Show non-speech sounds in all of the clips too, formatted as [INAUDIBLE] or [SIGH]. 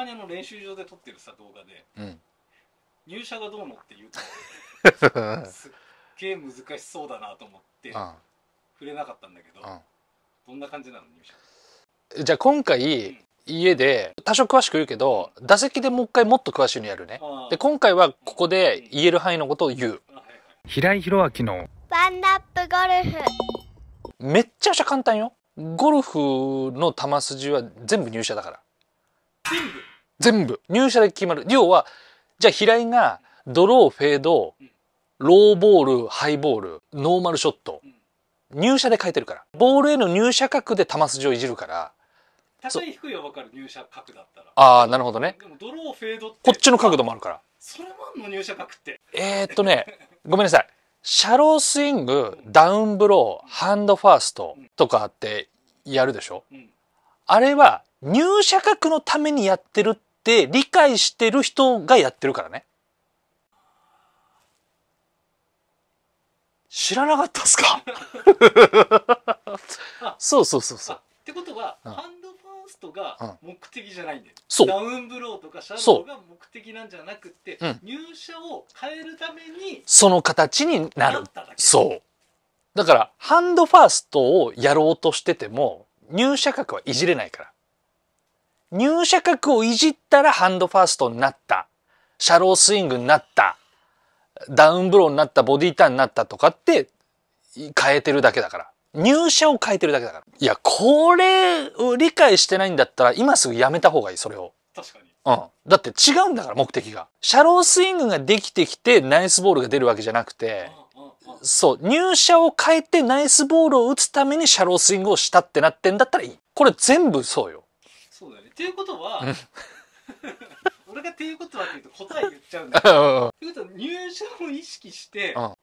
まにあの練習場で撮ってるさ動画で、うん、入社がどうのって言うと [LAUGHS] すっげえ難しそうだなと思って、うん、触れなかったんだけど、うん、どんな感じなの入社じゃあ今回、家で多少詳しく言うけど打席でもう一回もっと詳しいのやるねで今回はここで言える範囲のことを言う、平井宏明のワンラップゴルフめっちゃくちゃ簡単よゴルフの球筋は全部入社だから全部全部。入射で決まる。要は、じゃあ平井が、ドロー、フェード、ローボール、ハイボール、ノーマルショット。入射で変えてるから。ボールへの入射角で球筋をいじるから。高い低いは分かる入射角だったら。ああ、なるほどね。でもドロー、フェードって。こっちの角度もあるから。それもあんの入射角って。えー、っとね、ごめんなさい。シャロースイング、ダウンブロー、ハンドファーストとかってやるでしょ、うん、あれは入射角のためにやってるっって理解してる人がやってるからね。知らなかったっすか [LAUGHS] そうそうそうそう。ってことは、うん、ハンドファーストが目的じゃないんだよ、うん、ダウンブローとかシャドウが目的なんじゃなくて、入社を変えるためにその形になるそうだからハンドファーストをやろうとしてても入社格はいじれないから入射角をいじったらハンドファーストになった。シャロースイングになった。ダウンブローになった、ボディターンになったとかって変えてるだけだから。入社を変えてるだけだから。いや、これを理解してないんだったら今すぐやめた方がいい、それを。確かに。うん。だって違うんだから、目的が。シャロースイングができてきてナイスボールが出るわけじゃなくて、そう、入社を変えてナイスボールを打つためにシャロースイングをしたってなってんだったらいい。これ全部そうよ。っていうことは [LAUGHS] 俺がっていうことはって言うと答え言っちゃうんだけど [LAUGHS] ていうと入社を意識して考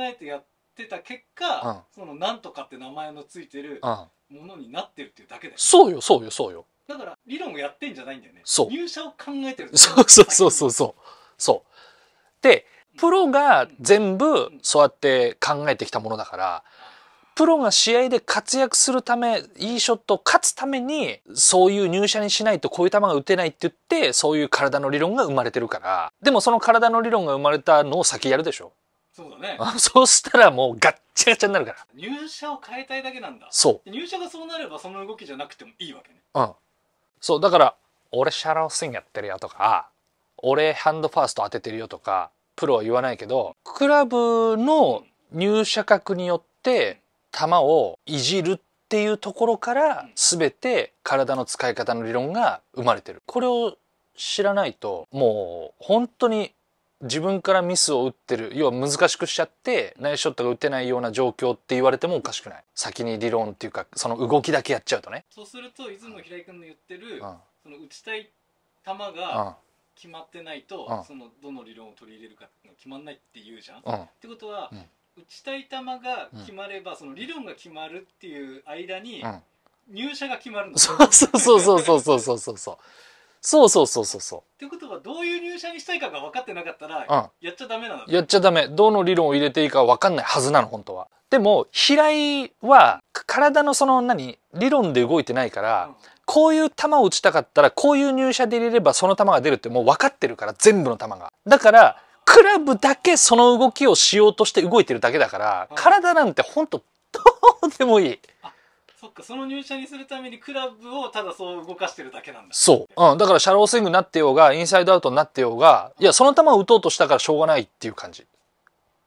えてやってた結果、そのなんとかって名前の付いてるものになってるっていうだけだよそうよそうよそうよだから理論をやってんじゃないんだよねそう入社を考えてるそうそうそうそうそうそうでプロが全部そうやって考えてきたものだから、プロが試合で活躍するため、いいショットを勝つために、そういう入社にしないとこういう球が打てないって言って、そういう体の理論が生まれてるから。でもその体の理論が生まれたのを先やるでしょ。そうだね。[LAUGHS] そうしたらもうガッチャガチャになるから。入社を変えたいだけなんだ。そう。入社がそうなればその動きじゃなくてもいいわけね。うん。そう、だから、俺シャラースインやってるよとか、俺ハンドファースト当ててるよとか、プロは言わないけど、クラブの入社格によって、球をいじるっていうところから全て体の使い方の理論が生まれてる。これを知らないともう本当に自分からミスを打ってる要は難しくしちゃってナイスショットが打てないような状況って言われてもおかしくない先に理論っていうかその動きだけやっちゃうとねそうするといつも平井君の言ってる、うん、その打ちたい球が決まってないと、うん、そのどの理論を取り入れるかが決まんないって言うじゃん、うん、ってことは、打ちたい球が決まれば、その理論が決まるっていう間に入社が決まるの、そうそうそうそうそうそうそうそうそうそうそうそうそうそてことはどういう入社にしたいかが分かってなかったら、やっちゃダメなのやっちゃダメどの理論を入れていいか分かんないはずなの本当はでも平井は体のその何理論で動いてないから、うんこういう球を打ちたかったらこういう入社で入れればその球が出るってもう分かってるから全部の球がだからクラブだけその動きをしようとして動いてるだけだから、体なんてほんとどうでもいい。そっか、その入社にするためにクラブをただそう動かしてるだけなんだ。そう。うん。だからシャロースイングになってようが、インサイドアウトになってようが、いや、その球を打とうとしたからしょうがないっていう感じ。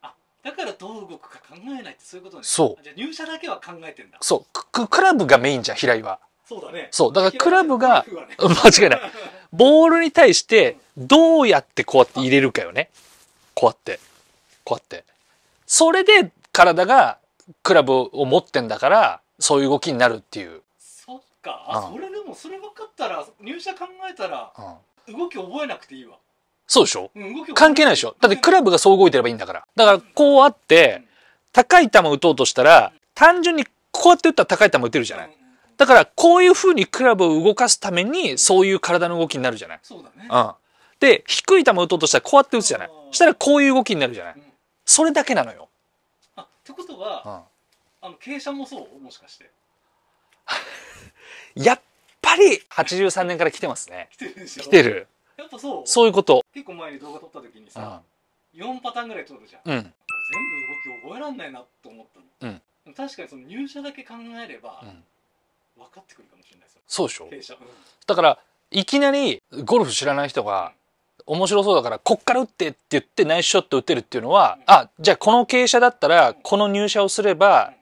あ、だからどう動くか考えないってそういうことね。そう。じゃ入社だけは考えてんだ。そう。クラブがメインじゃん、平井は。そうだね。そう。だからクラブが、ね、[LAUGHS] 間違いない。ボールに対して、どうやってこうやって入れるかよね。こうやって。こうやって。それで体がクラブを持ってんだから、そういう動きになるっていう。そっか。あ、うん、それでもそれ分かったら、入社考えたら、動き覚えなくていいわ。そうでしょ、うん、関係ないでしょだってクラブがそう動いてればいいんだから。だからこうあって、高い球打とうとしたら、単純にこうやって打ったら高い球打てるじゃない。だからこういうふうにクラブを動かすためにそういう体の動きになるじゃないそうだね、うん、で低い球を打とうとしたらこうやって打つじゃないしたらこういう動きになるじゃない、うん、それだけなのよあってことは、うん、あの傾斜もそうもしかして [LAUGHS] やっぱり83年から来てますね来てるでしょ来てるやっぱそうそういうこと結構前に動画撮った時にさ、うん、4パターンぐらい撮るじゃん、うん、全部動き覚えらんないなと思ったの、うん、確かにその入社だけ考えれば、うん分かってくるかもしれないですよそうでしょうん、だからいきなりゴルフ知らない人が面白そうだからこっから打ってって言ってナイスショット打てるっていうのは、うん、あじゃあこの傾斜だったらこの入射をすれば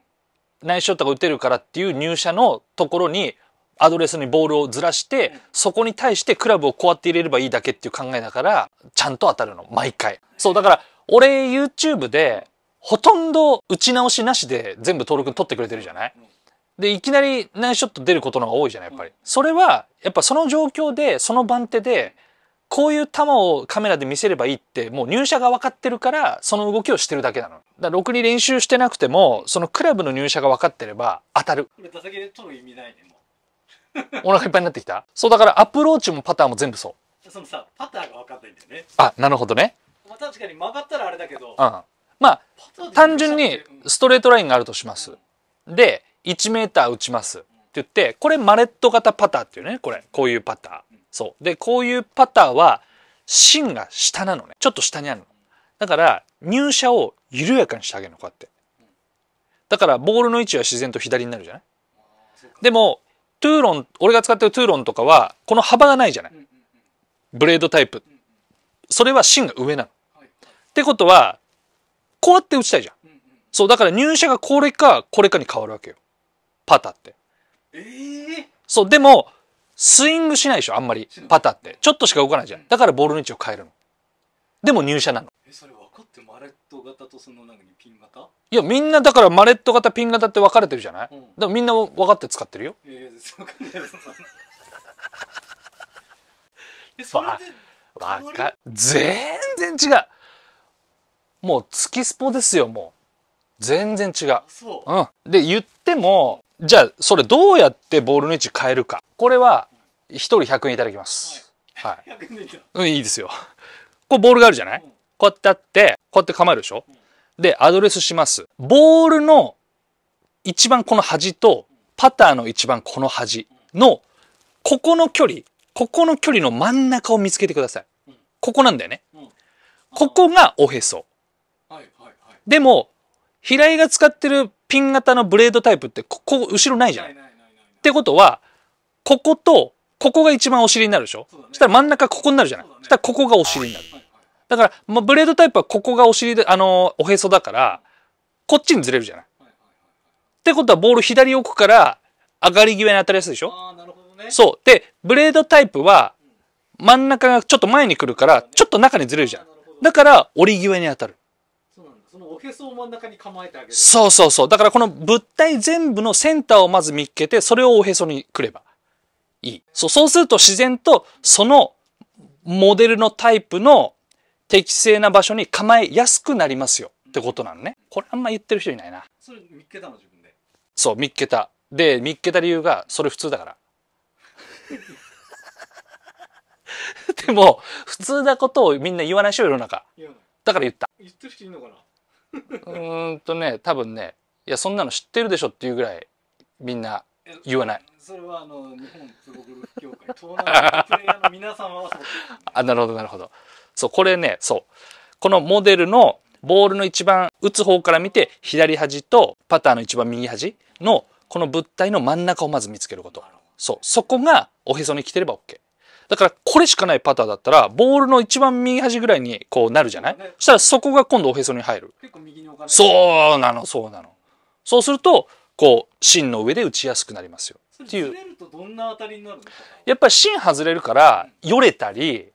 ナイスショットが打てるからっていう入射のところにアドレスにボールをずらして、そこに対してクラブをこうやって入れればいいだけっていう考えだからちゃんと当たるの毎回そうだから俺 YouTube でほとんど打ち直しなしで全部登録取ってくれてるじゃない、で、いきなりナイスショット出ることのが多いじゃない、やっぱり。それは、やっぱその状況で、その番手で、こういう球をカメラで見せればいいって、もう入社が分かってるから、その動きをしてるだけなの。だかろくに練習してなくても、そのクラブの入社が分かってれば当たる。これ打席で取る意味ないね、もう。[LAUGHS] お腹いっぱいになってきたそう、だからアプローチもパターも全部そう。そのさ、パターが分かんないんだよね。あ、なるほどね。まあ確かに曲がったらあれだけど。うん。まあ、単純にストレートラインがあるとします。うん、で、1メーター打ちますって言って、これマレット型パターっていうね、これ、こういうパター。そう。で、こういうパターは、芯が下なのね。ちょっと下にあるの。だから、入射を緩やかにしてあげるの、こうやって。だから、ボールの位置は自然と左になるじゃないでも、トゥーロン、俺が使ってるトゥーロンとかは、この幅がないじゃないブレードタイプ。それは芯が上なの。ってことは、こうやって打ちたいじゃん。そう、だから入射がこれか、これかに変わるわけよ。パタって。えー、そうでもスイングしないでしょあんまりパタってちょっとしか動かないじゃん、だからボールの位置を変えるのでも入射なのえそれ分かってマレット型とその何ピン型いやみんなだからマレット型ピン型って分かれてるじゃない、うん、でもみんな分かって使ってるよいやいや分かね。なよ [LAUGHS] それわか全然違うもう月スポですよもう全然違うそう、うん、で言ってもじゃあそれどうやってボールの位置変えるかこれは一人100円いただきますはい、うん、いいですよこうボールがあるじゃない、うん、こうやってあってこうやって構えるでしょ、うん、でアドレスしますボールの一番この端とパターの一番この端のここの距離ここの距離の真ん中を見つけてください、うん、ここなんだよね、ここがおへそ、はいはいはい、でも平井が使ってるピン型のブレードタイプってここ後ろないじゃないってことはこことここが一番お尻になるでしょそ、ね,、したら真ん中ここになるじゃないそ、ね,、したらここがお尻になる、はいはい、だから、まあ、ブレードタイプはここがお尻であのおへそだからこっちにずれるじゃない、はいはいはい、ってことはボール左奥から上がり際に当たりやすいでしょあなるほど、ね、そうでブレードタイプは真ん中がちょっと前に来るからちょっと中にずれるじゃんだから折り際に当たるおへそを真ん中に構えてあげるそうそうそうだからこの物体全部のセンターをまず見っけてそれをおへそにくればいいそうそうすると自然とそのモデルのタイプの適正な場所に構えやすくなりますよってことなのねこれあんま言ってる人いないなそれ見っけたの自分でそう見っけたで見っけた理由がそれ普通だから [LAUGHS] でも普通なことをみんな言わないでしょ世の中だから言った言ってる人いるのかなうんとね多分ねいやそんなの知ってるでしょっていうぐらいみんな言わないそれはあの日本プロゴルフ協会東南アプレイヤーの皆様はそうあなるほどなるほどそうこれねそうこのモデルのボールの一番打つ方から見て左端とパターの一番右端のこの物体の真ん中をまず見つけることそうそこがおへそに来てれば OK だからこれしかないパターだったらボールの一番右端ぐらいにこうなるじゃない、そしたらそこが今度おへそに入る結構右にそうなのそうなのそうするとこう芯の上で打ちやすくなりますよっていうやっぱり芯外れるからよれたり、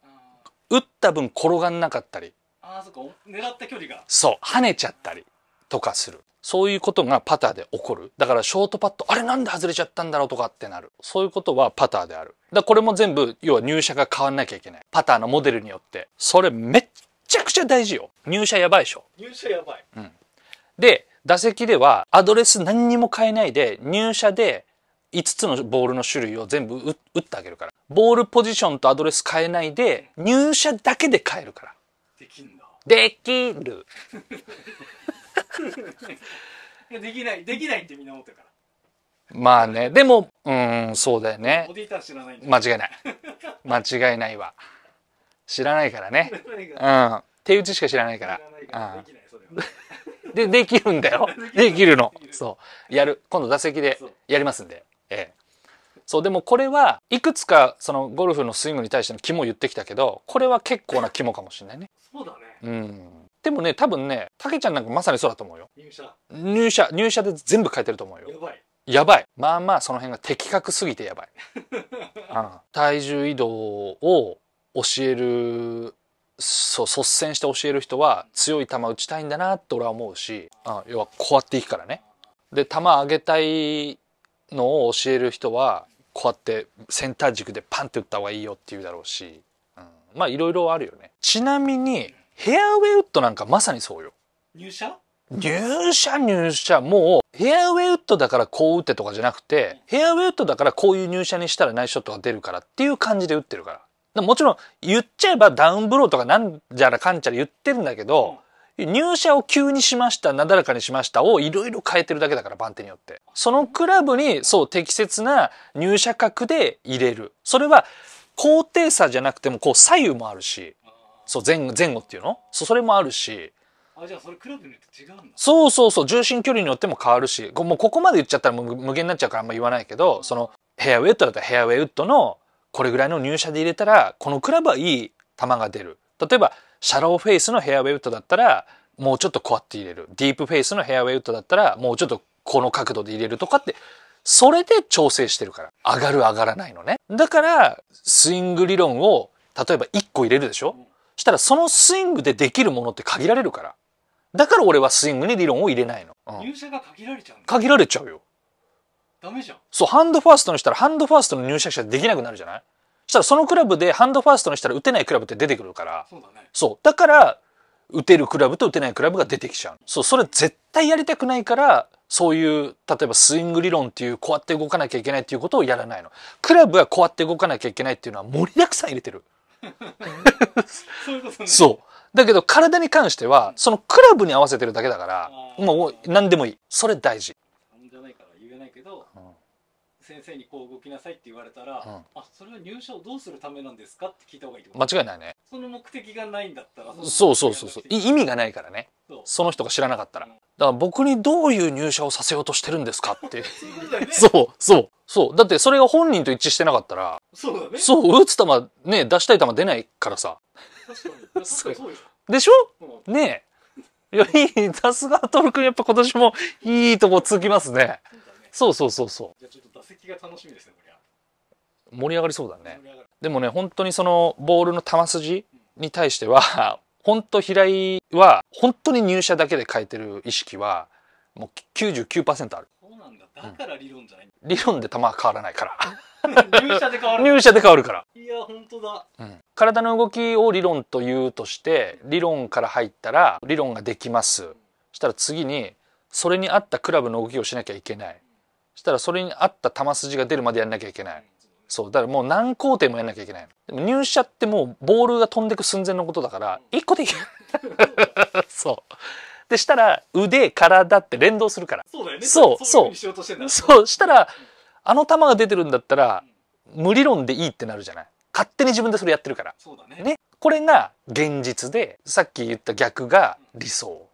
打った分転がんなかったりあそっか狙った距離がそう跳ねちゃったりとかするそういうことがパターで起こる。だからショートパット、あれなんで外れちゃったんだろうとかってなる。そういうことはパターである。だこれも全部、要は入社が変わんなきゃいけない。パターのモデルによって。それめっちゃくちゃ大事よ。入社やばいでしょ。入社やばい。うん。で、打席ではアドレス何にも変えないで、入社で5つのボールの種類を全部打ってあげるから。ボールポジションとアドレス変えないで、入社だけで変えるから。できる。[LAUGHS] できないできないってみんな思ってるからまあねでもうんそうだよね知らない間違いない [LAUGHS] 間違いないわ知らないからねうん手打ちしか知らないかららいかできないそれでできるんだよ [LAUGHS] できるのそうやる今度打席でやりますんでええそうでもこれはいくつかそのゴルフのスイングに対しての肝を言ってきたけどこれは結構な肝かもしれないねそうだねうんでもね多分ねたけちゃんなんかまさにそうだと思うよ入社入社入社で全部変えてると思うよやばいやばいまあまあその辺が的確すぎてやばい、[LAUGHS] うん、体重移動を教えるそう率先して教える人は強い球打ちたいんだなって俺は思うし、うん、要はこうやっていくからねで球上げたいのを教える人はこうやってセンター軸でパンって打った方がいいよって言うだろうし、うん、まあいろいろあるよねちなみにヘアウェイウッドなんかまさにそうよ。入社入社入社もうヘアウェイウッドだからこう打ってとかじゃなくて、ヘアウェイウッドだからこういう入社にしたらナイスショットが出るからっていう感じで打ってるから。からもちろん言っちゃえばダウンブローとかなんじゃらかんちゃら言ってるんだけど、うん、入社を急にしました、なだらかにしましたをいろいろ変えてるだけだから番手によって。そのクラブにそう適切な入射角で入れる。それは高低差じゃなくてもこう左右もあるし、そう前前後っていうのそうそれもあるしあじゃあそれクラブによって違うんだそうそうそう重心距離によっても変わるしもうここまで言っちゃったら無限になっちゃうからあんま言わないけど、うん、そのヘアウェイウッドだったらヘアウェイウッドのこれぐらいの入射で入れたらこのクラブはいい球が出る例えばシャローフェイスのヘアウェイウッドだったらもうちょっとこうやって入れるディープフェイスのヘアウェイウッドだったらもうちょっとこの角度で入れるとかってそれで調整してるから上がる上がらないのねだからスイング理論を例えば1個入れるでしょ、うんしたらそのスイングでできるものって限られるから。だから俺はスイングに理論を入れないの。うん入社が限られちゃう限られちゃうよ。ダメじゃんそう、ハンドファーストにしたらハンドファーストの入社者できなくなるじゃないしたらそのクラブでハンドファーストにしたら打てないクラブって出てくるから。そうだねそう。だから、打てるクラブと打てないクラブが出てきちゃう。そう、それ絶対やりたくないから、そういう、例えばスイング理論っていう、こうやって動かなきゃいけないっていうことをやらないの。クラブはこうやって動かなきゃいけないっていうのは盛りだくさん入れてる。[LAUGHS] そうだけど体に関しては、そのクラブに合わせてるだけだから、もう何でもいい。それ大事。先生にこう動きなさいって言われたら、うん、あ、それは入社をどうするためなんですかって聞いた方がいい間違いないね。その目的がないんだったらそ、そうそうそうそう。意味がないからね。その人が知らなかったら。だから僕にどういう入社をさせようとしてるんですかって。[LAUGHS] そう、そう、そう。だってそれが本人と一致してなかったら、そうだねそう打つ球ね出したい球出ないからさ確かに確かにでしょ、うん、ねえいやいいさすがトル君やっぱ今年もいいとこつきますねそう、そうそうそうじゃあちょっと打席が楽しみですねこりゃ盛り上がりそうだねでもね本当にそのボールの球筋に対しては、[LAUGHS] 本当平井は本当に入社だけで変えてる意識はもう99%あるそうなんだだから理論じゃない、うん、理論で球は変わらないから [LAUGHS] [LAUGHS] 入社で変わるからいや本当だ、うん、体の動きを理論というとして理論から入ったら理論ができますしたら次にそれに合ったクラブの動きをしなきゃいけないしたらそれに合った球筋が出るまでやんなきゃいけないそうだからもう何工程もやんなきゃいけないでも入社ってもうボールが飛んでく寸前のことだから1個でいけそうでしたら腕体って連動するからそうだよねそうそうそうそうしたら、うんあの球が出てるんだったら、無理論でいいってなるじゃない勝手に自分でそれやってるから。ね。ね。これが現実で、さっき言った逆が理想。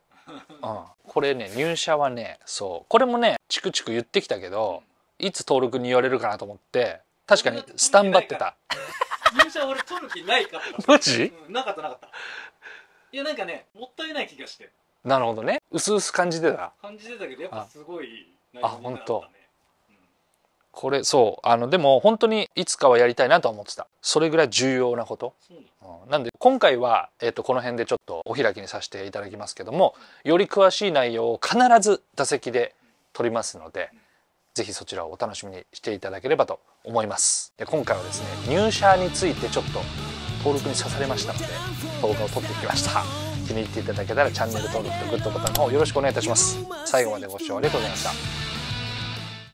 うん。これね、入社はね、そう。これもね、チクチク言ってきたけど、いつ登録に言われるかなと思って、確かにスタンバってた。入社俺取る気ないから。[LAUGHS] マジ、うん、なかったなかった。いやなんかね、もったいない気がして。なるほどね。薄々感じてた。感じてたけど、やっぱすごい、ね、あ、本当。これそうあのでも本当にいつかはやりたいなと思ってたそれぐらい重要なこと、うん、なんで今回は、えー、とこの辺でちょっとお開きにさせていただきますけどもより詳しい内容を必ず打席で取りますので是非そちらをお楽しみにしていただければと思いますで今回はですね入社についてちょっと登録に刺されましたので動画を撮ってきました気に入っていただけたらチャンネル登録とグッドボタンの方よろしくお願いいたします最後までご視聴ありがとうございました